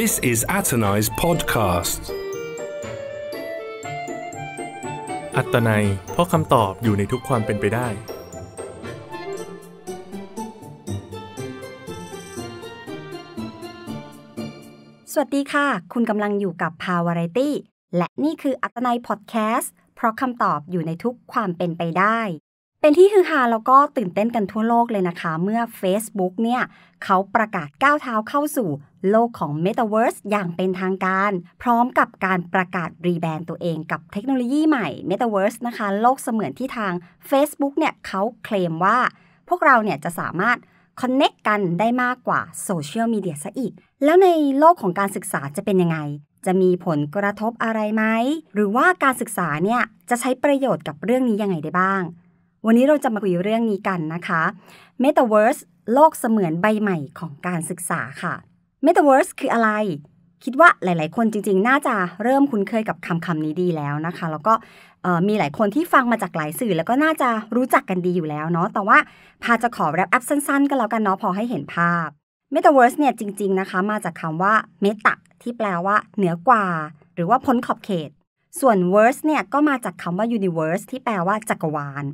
This is Atanai's podcast. อัตนายเพราะคำตอบอยู่ในทุกความเป็นไปได้ สวัสดีค่ะ คุณกำลังอยู่กับพาวาไรตี้และนี่คือ อัตนายพอดแคสต์เพราะคำตอบอยู่ในทุกความเป็นไปได้เป็นที่ฮือฮาแล้วก็ตื่นเต้นกันทั่วโลกเลยนะคะ เมื่อ Facebook เนี่ยเขาประกาศก้าวเท้าเข้าสู่โลกของ Metaverse อย่างเป็นทางการ พร้อมกับการประกาศรีแบรนด์ตัวเองกับเทคโนโลยีใหม่ Metaverse นะคะโลกเสมือนที่ทาง Facebook เนี่ยเขาเคลมว่า พวกเราเนี่ยจะสามารถคอนเน็กกันได้มากกว่าโซเชียลมีเดียซะอีก แล้วในโลกของการศึกษาจะเป็นยังไง จะมีผลกระทบอะไรไหม หรือว่าการศึกษาเนี่ยจะใช้ประโยชน์กับเรื่องนี้ยังไงได้บ้างวันนี้เราจะมาคุยเรื่องนี้กันนะคะ Metaverse โลกเสมือนใบใหม่ของการศึกษาค่ะ Metaverse คืออะไร คิดว่าหลายๆ คนจริง ๆ น่าจะเริ่มคุ้นเคยกับคำคำนี้ดีแล้วนะคะ แล้วก็มีหลายคนที่ฟังมาจากหลายสื่อ แล้วก็น่าจะรู้จักกันดีอยู่แล้วเนาะ แต่ว่า พาจะขอแรปอัพสั้นๆกันแล้วกันเนาะ พอให้เห็นภาพ Metaverse เนี่ยจริงๆนะคะมาจากคำว่า Meta ที่แปลว่าเหนือกว่า หรือว่าพ้นขอบเขต ส่วน verse เนี่ยก็มาจากคำว่า universe ที่แปลว่าจักรวาล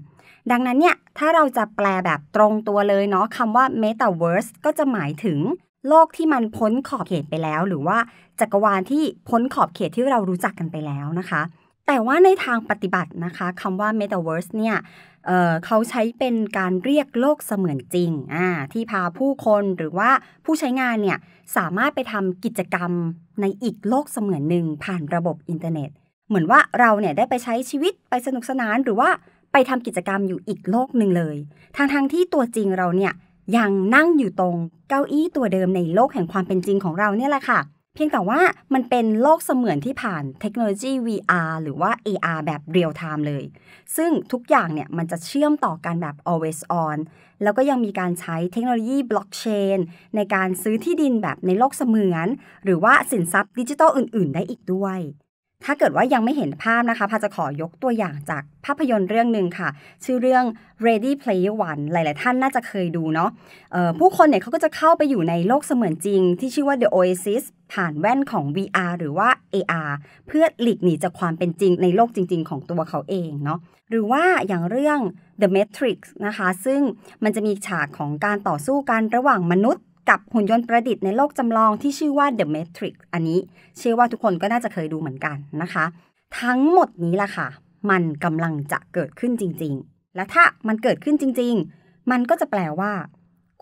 ดังนั้นเนี่ยถ้าเราจะแปลแบบตรงตัวเลยเนาะคำว่า Metaverse ก็จะหมายถึงโลกที่มันพ้นขอบเขตไปแล้ว หรือว่าจักรวาลที่พ้นขอบเขตที่เรารู้จักกันไปแล้วนะคะ แต่ว่าในทางปฏิบัตินะคะคำว่า Metaverse เนี่ยเเขาใช้เป็นการเรียกโลกเสมือนจริงที่พาผู้คนหรือว่าผู้ใช้งานเนี่ยสามารถไปทำกิจกรรมในอีกโลกเสมือนหนึ่งผ่านระบบอินเทอร์เน็ตเหมือนว่าเราเนี่ยได้ไปใช้ชีวิตไปสนุกสนานหรือว่าไปทำกิจกรรมอยู่อีกโลกหนึ่งเลย ทางทางที่ตัวจริงเราเนี่ยยังนั่งอยู่ตรงเก้าอี้ตัวเดิมในโลกแห่งความเป็นจริงของเราเนี่ยแหละค่ะ เพียงแต่ว่ามันเป็นโลกเสมือนที่ผ่านเทคโนโลยี VR หรือว่า AR แบบเรียลไทม์เลย ซึ่งทุกอย่างเนี่ยมันจะเชื่อมต่อกันแบบ always on แล้วก็ยังมีการใช้เทคโนโลยีบล็อกเชนในการซื้อที่ดินแบบในโลกเสมือน หรือว่าสินทรัพย์ดิจิทัลอื่น ๆ ได้อีกด้วยถ้าเกิดว่ายังไม่เห็นภาพนะคะพาจะขอยกตัวอย่างจากภาพยนตร์เรื่องหนึ่งค่ะชื่อเรื่อง Ready Player One หลายๆ ท่านน่าจะเคยดูเนาะผู้คนเนี่ยเขาก็จะเข้าไปอยู่ในโลกเสมือนจริงที่ชื่อว่า The Oasis ผ่านแว่นของ VR หรือว่า AR เพื่อหลีกหนีจากความเป็นจริงในโลกจริงๆ ของตัวเขาเองเนาะหรือว่าอย่างเรื่อง The Matrix นะคะซึ่งมันจะมีฉากของการต่อสู้กันระหว่างมนุษย์กับหุ่นยนต์ประดิษฐ์ในโลกจำลองที่ชื่อว่า The Matrix อันนี้ เชื่อว่าทุกคนก็น่าจะเคยดูเหมือนกันนะคะ ทั้งหมดนี้ล่ะค่ะ มันกำลังจะเกิดขึ้นจริงๆ และถ้ามันเกิดขึ้นจริงๆ มันก็จะแปลว่า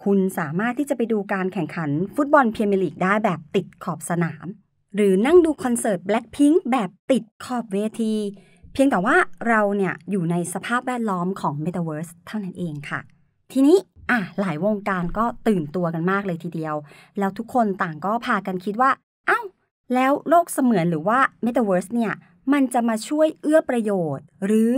คุณสามารถที่จะไปดูการแข่งขันฟุตบอลเพียร์มลีกได้แบบติดขอบสนาม หรือนั่งดูคอนเสิร์ต Blackpink แบบติดขอบเวที เพียงแต่ว่าเราเนี่ยอยู่ในสภาพแวดล้อมของ Metaverse เท่านั้นเองค่ะ ทีนี้อ่ะหลายวงการก็ตื่นตัวกันมากเลยทีเดียว แล้วทุกคนต่างก็พากันคิดว่าอา้าวแล้วโลกเสมือนหรือว่า metaverse เนี่ย มันจะมาช่วยเอื้อประโยชน์ หรือ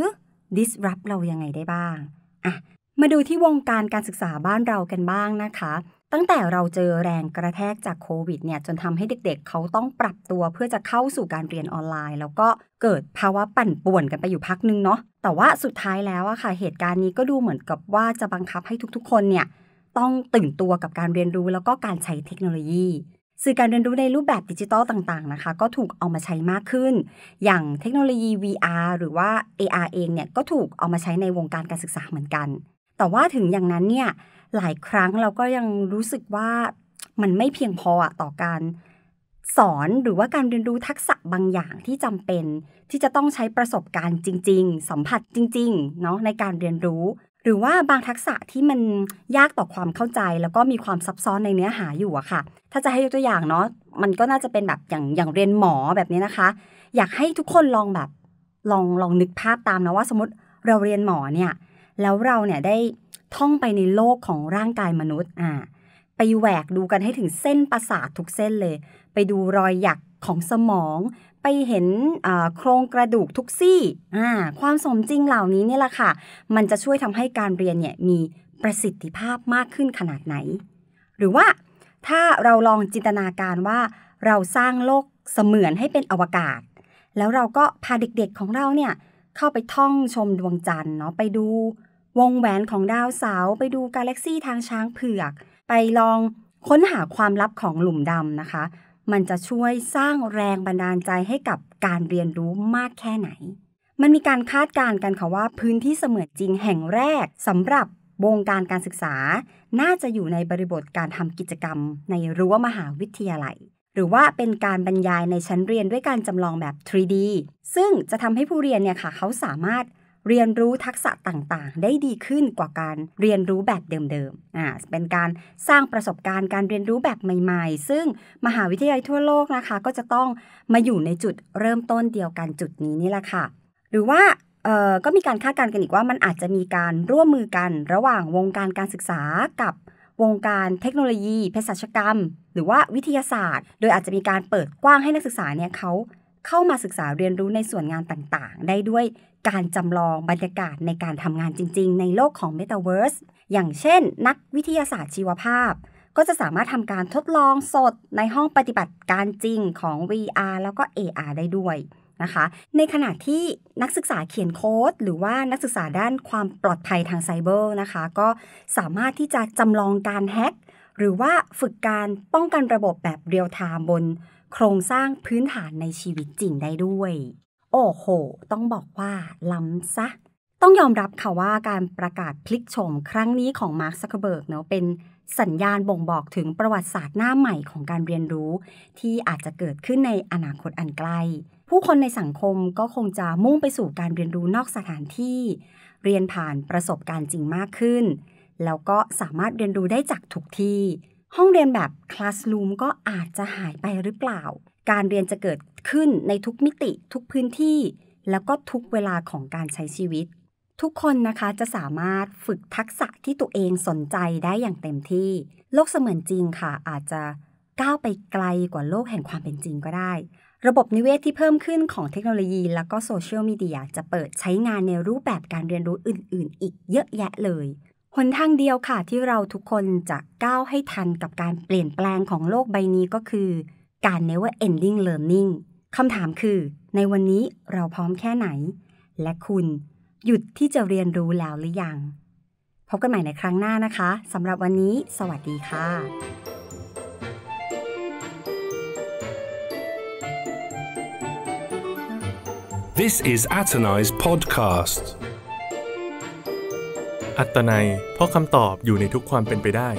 disrupt เรายังไงได้บ้าง อ่ะ มาดูที่วงการการศึกษาบ้านเรากันบ้างนะคะตั้งแต่เราเจอแรงกระแทกจากโควิดเนี่ยจนทำให้เด็กๆเเขาต้องปรับตัวเพื่อจะเข้าสู่การเรียนออนไลน์ แล้วก็เกิดภาวะปั่นป่วนกันไปอยู่พักนึงเนาะแต่ว่าสุดท้ายแล้วอะค่ะเหตุการณ์นี้ก็ดูเหมือนกับว่าจะบังคับให้ทุกๆคนเนี่ยต้องตื่นตัวกับการเรียนรู้แล้วก็การใช้เทคโนโลยีสื่อการเรียนรู้ในรูปแบบดิจิตอลต่างๆนะคะก็ถูกเอามาใช้มากขึ้น อย่างเทคโนโลยี VR หรือว่า AR เองเนี่ยก็ถูกเอามาใช้ในวงการการศึกษาเหมือนกันแต่ว่าถึงอย่างนั้นเนี่ยหลายครั้งเราก็ยังรู้สึกว่ามันไม่เพียงพออะต่อการสอนหรือว่าการเรียนรู้ทักษะบางอย่างที่จำเป็น ที่จะต้องใช้ประสบการณ์จริง ๆ สัมผัสจริงๆเนาะในการเรียนรู้ หรือว่าบางทักษะที่มันยากต่อความเข้าใจแล้วก็มีความซับซ้อนในเนื้อหาอยู่อะค่ะ ถ้าจะให้ยกตัวอย่างเนาะมันก็น่าจะเป็นแบบอย่างอย่างเรียนหมอแบบนี้นะคะ อยากให้ทุกคนลองแบบลองลองนึกภาพตามนะว่าสมมติเราเรียนหมอเนี่ยแล้วเราเนี่ยได้ท่องไปในโลกของร่างกายมนุษย์อ่าไปแหวกดูกันให้ถึงเส้นประสาททุกเส้นเลย ไปดูรอยหยักของสมอง ไปเห็นโครงกระดูกทุกซี่ ความสมจริงเหล่านี้นี่แหละค่ะ มันจะช่วยทำให้การเรียนเนี่ยมีประสิทธิภาพมากขึ้นขนาดไหน หรือว่าถ้าเราลองจินตนาการว่าเราสร้างโลกเสมือนให้เป็นอวกาศ แล้วเราก็พาเด็กๆของเราเนี่ยเข้าไปท่องชมดวงจันทร์เนาะ ไปดูวงแหวนของดาวเสาร์ไปดูกาแล็กซี่ทางช้างเผือก ไปลองค้นหาความลับของหลุมดำนะคะ มันจะช่วยสร้างแรงบันดาลใจให้กับการเรียนรู้มากแค่ไหน มันมีการคาดการณ์กันค่ะว่าพื้นที่เสมือนจริงแห่งแรกสำหรับวงการการศึกษา น่าจะอยู่ในบริบทการทำกิจกรรม ในรั้วมหาวิทยาลัย หรือว่าเป็นการบรรยายในชั้นเรียนด้วยการจำลองแบบ 3D ซึ่งจะทำให้ผู้เรียนเนี่ยค่ะ เขาสามารถเรียนรู้ทักษะต่างๆ ได้ดีขึ้นกว่าการเรียนรู้แบบเดิมๆ อ่า เป็นการสร้างประสบการณ์การเรียนรู้แบบใหม่ๆ ซึ่งมหาวิทยาลัยทั่วโลกนะคะ ก็จะต้องมาอยู่ในจุดเริ่มต้นเดียวกันจุดนี้นี่แหละค่ะ หรือว่า เออ่ก็มีการคาดการณ์กันอีกว่ามันอาจจะมีการร่วมมือกันระหว่างวงการการศึกษากับวงการเทคโนโลยีเภสัชกรรม หรือว่าวิทยาศาสตร์ โดยอาจจะมีการเปิดกว้างให้นักศึกษาเนี่ยเขาเข้ามาศึกษาเรียนรู้ในส่วนงานต่างๆ ได้ด้วยการจำลองบรรยากาศในการทำงานจริง ๆ ในโลกของเมตาเวิร์สอย่างเช่นนักวิทยาศาสตร์ชีวภาพ ก็จะสามารถทำการทดลองสดในห้องปฏิบัติการจริงของ VR แล้วก็ AR ได้ด้วยนะคะ ในขณะที่นักศึกษาเขียนโค้ด หรือว่านักศึกษาด้านความปลอดภัยทางไซเบอร์นะคะ ก็สามารถที่จะจำลองการแฮ็กหรือว่าฝึกการป้องกันระบบแบบเรียลไทม์บนโครงสร้างพื้นฐานในชีวิตจริงได้ด้วยโอ้โห ต้องบอกว่า ล้ำซะ ต้องยอมรับค่ะว่าการประกาศพลิกโฉมครั้งนี้ของมาร์คซักเบิร์กเนาะเป็นสัญญาณบ่งบอกถึงประวัติศาสตร์หน้าใหม่ของการเรียนรู้ ที่อาจจะเกิดขึ้นในอนาคตอันไกล ผู้คนในสังคมก็คงจะมุ่งไปสู่การเรียนรู้นอกสถานที่ เรียนผ่านประสบการณ์จริงมากขึ้น แล้วก็สามารถเรียนรู้ได้จากทุกที่ห้องเรียนแบบคลาสรูมก็อาจจะหายไปหรือเปล่า การเรียนจะเกิดขึ้นในทุกมิติ ทุกพื้นที่ แล้วก็ทุกเวลาของการใช้ชีวิต ทุกคนนะคะจะสามารถฝึกทักษะที่ตัวเองสนใจได้อย่างเต็มที่ โลกเสมือนจริงค่ะ อาจจะก้าวไปไกลกว่าโลกแห่งความเป็นจริงก็ได้ ระบบนิเวศ ที่เพิ่มขึ้นของเทคโนโลยี แล้วก็โซเชียลมีเดียจะเปิดใช้งานในรูปแบบการเรียนรู้อื่น ๆ อีกเยอะแยะเลยหนทางเดียวค่ะที่เราทุกคนจะก้าวให้ทันกับการเปลี่ยนแปลงของโลกใบนี้ก็คือ การ never ending learning คำถามคือ ในวันนี้เราพร้อมแค่ไหน และคุณหยุดที่จะเรียนรู้แล้วหรือยังพบกันใหม่ในครั้งหน้านะคะสำหรับวันนี้ สวัสดีค่ะ This is Atanai's podcast. อัตนัยเพราะคำตอบอยู่ในทุกความเป็นไปได้